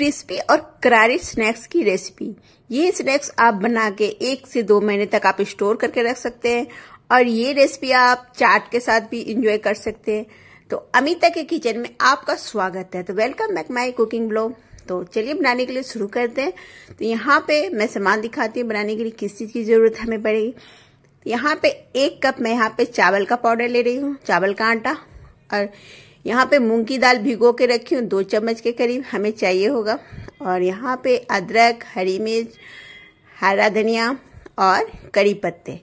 crispy और करारी snacks की रेसिपी ये स्नैक्स आप बना के एक से दो महीने तक आप स्टोर करके रख सकते हैं और ये रेसिपी आप चाट के साथ भी इंजॉय कर सकते हैं तो अमिता के किचन में आपका स्वागत है तो welcome back my cooking blog तो चलिए बनाने के लिए शुरू करते हैं तो यहाँ पे मैं सामान दिखाती हूँ बनाने के लिए किस चीज़ की ज़रूरत हमें पड़ेगी यहाँ पे एक कप मैं यहाँ पे चावल का पाउडर ले रही हूँ चावल का आटा और यहाँ पे मूंग की दाल भिगो के रखी हूँ दो चम्मच के करीब हमें चाहिए होगा और यहाँ पे अदरक हरी मिर्च हरा धनिया और करी पत्ते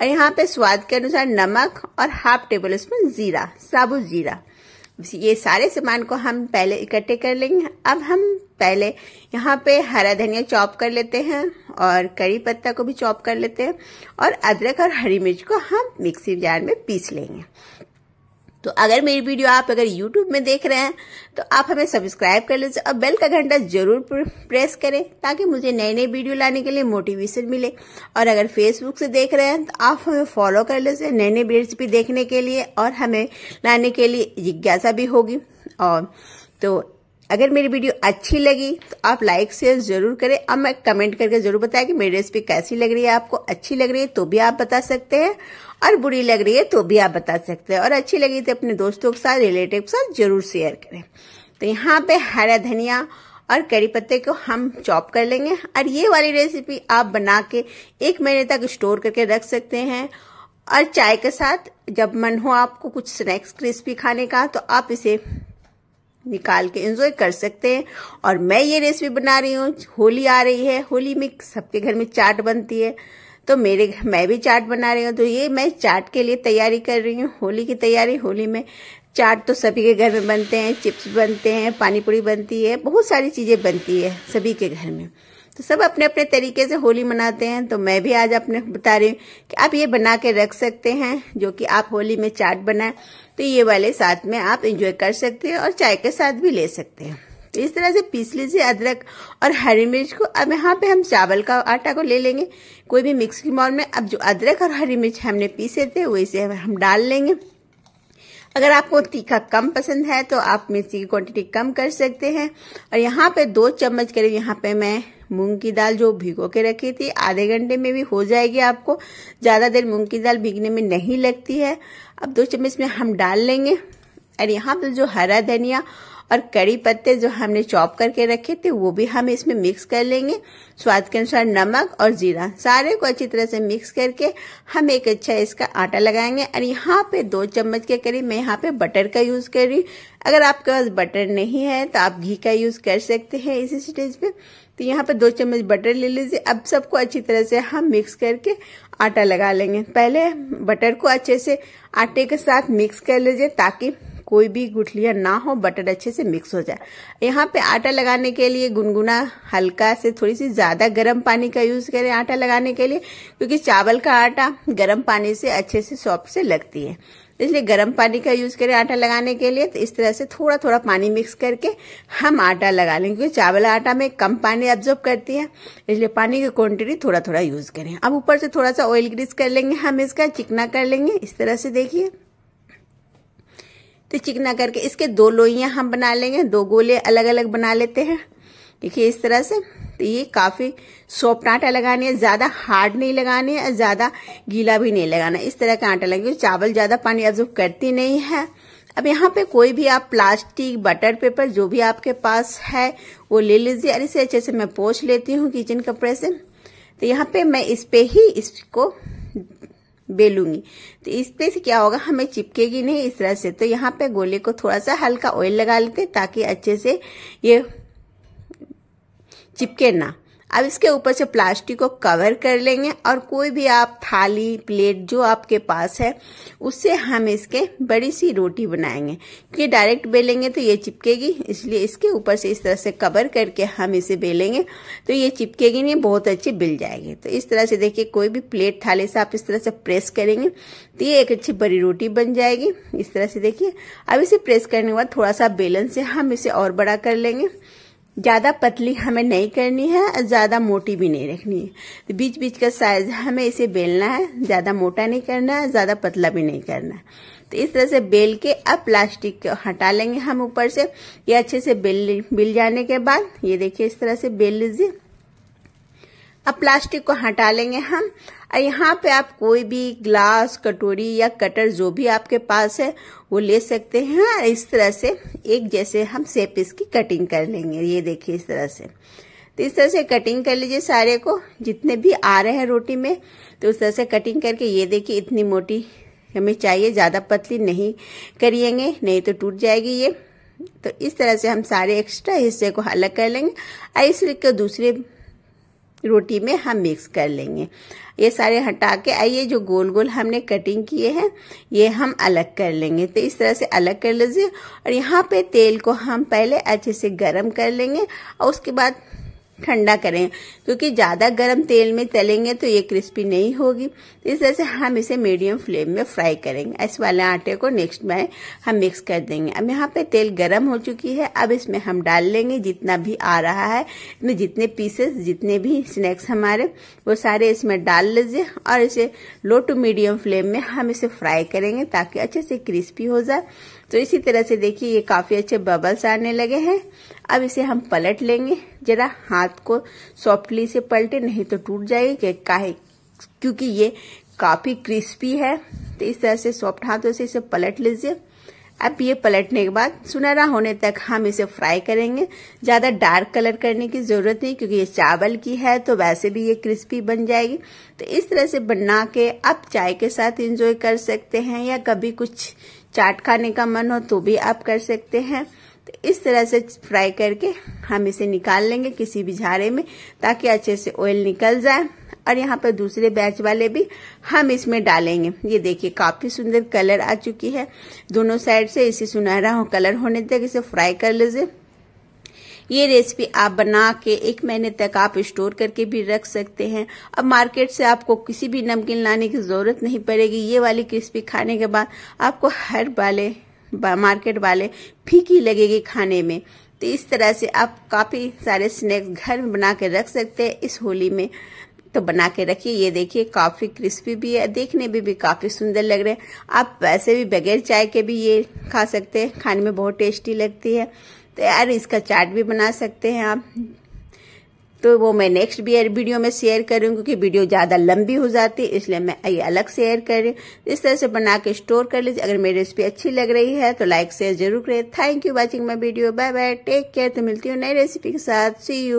और यहाँ पे स्वाद के अनुसार नमक और हाफ टेबल स्पून जीरा साबुत जीरा ये सारे सामान को हम पहले इकट्ठे कर लेंगे अब हम पहले यहाँ पे हरा धनिया चॉप कर लेते हैं और करी पत्ता को भी चॉप कर लेते हैं और अदरक और हरी मिर्च को हम मिक्सी जार में पीस लेंगे तो अगर मेरी वीडियो आप अगर यूट्यूब में देख रहे हैं तो आप हमें सब्सक्राइब कर लीजिए और बेल का घंटा जरूर प्रेस करें ताकि मुझे नए नए वीडियो लाने के लिए मोटिवेशन मिले और अगर फेसबुक से देख रहे हैं तो आप हमें फॉलो कर लीजिए नए नए रेसिपी देखने के लिए और हमें लाने के लिए जिज्ञासा भी होगी और तो अगर मेरी वीडियो अच्छी लगी तो आप लाइक शेयर जरूर करें और मैं कमेंट करके जरूर बताएं कि मेरी रेसिपी कैसी लग रही है आपको अच्छी लग रही है तो भी आप बता सकते हैं और बुरी लग रही है तो भी आप बता सकते हैं और अच्छी लगी तो अपने दोस्तों के साथ रिलेटिव के साथ जरूर शेयर करें तो यहाँ पे हरा धनिया और करी पत्ते को हम चॉप कर लेंगे और ये वाली रेसिपी आप बना के एक महीने तक स्टोर करके रख सकते हैं और चाय के साथ जब मन हो आपको कुछ स्नैक्स क्रिस्पी खाने का तो आप इसे निकाल के एंजॉय कर सकते हैं और मैं ये रेसिपी बना रही हूँ होली आ रही है होली में सबके घर में चाट बनती है तो मेरे मैं भी चाट बना रही हूँ तो ये मैं चाट के लिए तैयारी कर रही हूँ होली की तैयारी होली में चाट तो सभी के घर में बनते हैं चिप्स बनते हैं पानीपुरी बनती है बहुत सारी चीज़ें बनती है सभी के घर में तो सब अपने अपने तरीके से होली मनाते हैं तो मैं भी आज अपने बता रही हूँ कि आप ये बना के रख सकते हैं जो कि आप होली में चाट बनाए तो ये वाले साथ में आप इंजॉय कर सकते हैं और चाय के साथ भी ले सकते हैं तो इस तरह से पीस लीजिए अदरक और हरी मिर्च को अब यहाँ पे हम चावल का आटा को ले लेंगे कोई भी मिक्सी बाउल में अब जो अदरक और हरी मिर्च हमने पीसे थे वैसे हम डाल लेंगे अगर आपको तीखा कम पसंद है तो आप मिर्ची की क्वांटिटी कम कर सकते हैं और यहाँ पे दो चम्मच करीब यहाँ पे मैं मूंग की दाल जो भिगो के रखी थी आधे घंटे में भी हो जाएगी आपको ज़्यादा देर मूंग की दाल भिगने में नहीं लगती है अब दो चम्मच में हम डाल लेंगे और यहाँ पर जो हरा धनिया और कड़ी पत्ते जो हमने चॉप करके रखे थे वो भी हम इसमें मिक्स कर लेंगे स्वाद के अनुसार नमक और जीरा सारे को अच्छी तरह से मिक्स करके हम एक अच्छा इसका आटा लगाएंगे और यहाँ पे दो चम्मच के करीब मैं यहाँ पे बटर का यूज़ कर रही हूँ अगर आपके पास बटर नहीं है तो आप घी का यूज़ कर सकते हैं इसी स्टेज पे तो यहाँ पर दो चम्मच बटर ले लीजिए अब सबको अच्छी तरह से हम मिक्स करके आटा लगा लेंगे पहले बटर को अच्छे से आटे के साथ मिक्स कर लीजिए ताकि कोई भी गुठलियाँ ना हो बटर अच्छे से मिक्स हो जाए यहाँ पे आटा लगाने के लिए गुनगुना हल्का से थोड़ी सी ज़्यादा गर्म पानी का यूज़ करें आटा लगाने के लिए क्योंकि चावल का आटा गर्म पानी से अच्छे से सॉफ्ट से लगती है इसलिए गर्म पानी का यूज़ करें आटा लगाने के लिए तो इस तरह से थोड़ा थोड़ा पानी मिक्स करके हम आटा लगा लेंगे क्योंकि चावल आटा में कम पानी ऑब्जॉर्व करती है इसलिए पानी की क्वांटिटी थोड़ा थोड़ा यूज़ करें अब ऊपर से थोड़ा सा ऑयल ग्रीस कर लेंगे हम इसका चिकना कर लेंगे इस तरह से देखिए तो चिकना करके इसके दो लोइयां हम बना लेंगे दो गोले अलग अलग बना लेते हैं देखिए इस तरह से तो ये काफ़ी सॉफ्ट आटा लगानी है ज़्यादा हार्ड नहीं लगानी है ज़्यादा गीला भी नहीं लगाना इस तरह का आटा लगे चावल ज़्यादा पानी एब्जॉर्व करती नहीं है अब यहाँ पे कोई भी आप प्लास्टिक बटर पेपर जो भी आपके पास है वो ले लीजिए और इसे अच्छे से मैं पोछ लेती हूँ किचन कपड़े से तो यहाँ पे मैं इस पे ही इसको बेलूंगी तो इस पे से क्या होगा हमें चिपकेगी नहीं इस तरह से तो यहाँ पे गोले को थोड़ा सा हल्का ऑयल लगा लेते ताकि अच्छे से ये चिपके ना अब इसके ऊपर से प्लास्टिक को कवर कर लेंगे और कोई भी आप थाली प्लेट जो आपके पास है उससे हम इसके बड़ी सी रोटी बनाएंगे क्योंकि डायरेक्ट बेलेंगे तो ये चिपकेगी इसलिए इसके ऊपर से इस तरह से कवर करके हम इसे बेलेंगे तो ये चिपकेगी नहीं बहुत अच्छी बिल जाएगी तो इस तरह से देखिए कोई भी प्लेट थाली से आप इस तरह से प्रेस करेंगे तो ये एक अच्छी बड़ी रोटी बन जाएगी इस तरह से देखिए अब इसे प्रेस करने के बाद थोड़ा सा बेलन से हम इसे और बड़ा कर लेंगे ज़्यादा पतली हमें नहीं करनी है और ज़्यादा मोटी भी नहीं रखनी है तो बीच बीच का साइज हमें इसे बेलना है ज़्यादा मोटा नहीं करना है ज़्यादा पतला भी नहीं करना है तो इस तरह से बेल के अब प्लास्टिक को हटा लेंगे हम ऊपर से ये अच्छे से बेल बिल जाने के बाद ये देखिए इस तरह से बेल लीजिए अब प्लास्टिक को हटा लेंगे हम यहाँ पे आप कोई भी ग्लास कटोरी या कटर जो भी आपके पास है वो ले सकते हैं इस तरह से एक जैसे हम सेप इसकी कटिंग कर लेंगे ये देखिए इस तरह से तो इस तरह से कटिंग कर लीजिए सारे को जितने भी आ रहे हैं रोटी में तो उस तरह से कटिंग करके ये देखिए इतनी मोटी हमें चाहिए ज़्यादा पतली नहीं करिएंगे नहीं तो टूट जाएगी ये तो इस तरह से हम सारे एक्स्ट्रा हिस्से को अलग कर लेंगे और इसको दूसरे रोटी में हम मिक्स कर लेंगे ये सारे हटा के आइए जो गोल गोल हमने कटिंग किए हैं ये हम अलग कर लेंगे तो इस तरह से अलग कर लीजिए और यहाँ पे तेल को हम पहले अच्छे से गरम कर लेंगे और उसके बाद ठंडा करें क्योंकि ज़्यादा गर्म तेल में तलेंगे तो ये क्रिस्पी नहीं होगी तो इस तरह से हम इसे मीडियम फ्लेम में फ्राई करेंगे इस वाले आटे को नेक्स्ट में हम मिक्स कर देंगे अब यहाँ पे तेल गर्म हो चुकी है अब इसमें हम डाल लेंगे जितना भी आ रहा है इसमें जितने पीसेस जितने भी स्नैक्स हमारे वो सारे इसमें डाल लीजिए और इसे लो टू मीडियम फ्लेम में हम इसे फ्राई करेंगे ताकि अच्छे से क्रिस्पी हो जाए तो इसी तरह से देखिए ये काफ़ी अच्छे बबल्स आने लगे हैं अब इसे हम पलट लेंगे जरा हाथ को सॉफ्टली से पलटे नहीं तो टूट जाएगी काहे क्योंकि ये काफी क्रिस्पी है तो इस तरह से सॉफ्ट हाथों से इसे पलट लीजिए अब ये पलटने के बाद सुनहरा होने तक हम इसे फ्राई करेंगे ज़्यादा डार्क कलर करने की ज़रूरत नहीं क्योंकि ये चावल की है तो वैसे भी ये क्रिस्पी बन जाएगी तो इस तरह से बना के आप चाय के साथ एंजॉय कर सकते हैं या कभी कुछ चाट खाने का मन हो तो भी आप कर सकते हैं तो इस तरह से फ्राई करके हम इसे निकाल लेंगे किसी भी झारे में ताकि अच्छे से ऑयल निकल जाए और यहाँ पर दूसरे बैच वाले भी हम इसमें डालेंगे ये देखिए काफी सुंदर कलर आ चुकी है दोनों साइड से इसे सुनहरा हो कलर होने तक इसे फ्राई कर लीजिए ये रेसिपी आप बना के एक महीने तक आप स्टोर करके भी रख सकते हैं अब मार्केट से आपको किसी भी नमकीन लाने की जरूरत नहीं पड़ेगी ये वाली क्रिस्पी खाने के बाद आपको हर वाले मार्केट वाले फीकी लगेगी खाने में तो इस तरह से आप काफ़ी सारे स्नैक्स घर में बना के रख सकते हैं इस होली में तो बना के रखिए ये देखिए काफ़ी क्रिस्पी भी है देखने में भी, भी काफ़ी सुंदर लग रहे हैं आप वैसे भी बगैर चाय के भी ये खा सकते हैं खाने में बहुत टेस्टी लगती है तो यार इसका चाट भी बना सकते हैं आप तो वो मैं नेक्स्ट वीडियो में शेयर करूँ क्योंकि वीडियो ज़्यादा लंबी हो जाती है इसलिए मैं ये अलग शेयर कर रही हूँ इस तरह से बना के स्टोर कर लीजिए अगर मेरी रेसिपी अच्छी लग रही है तो लाइक शेयर जरूर करें thank you watching my video bye bye take care तो मिलती हूँ नई रेसिपी के साथ सी यू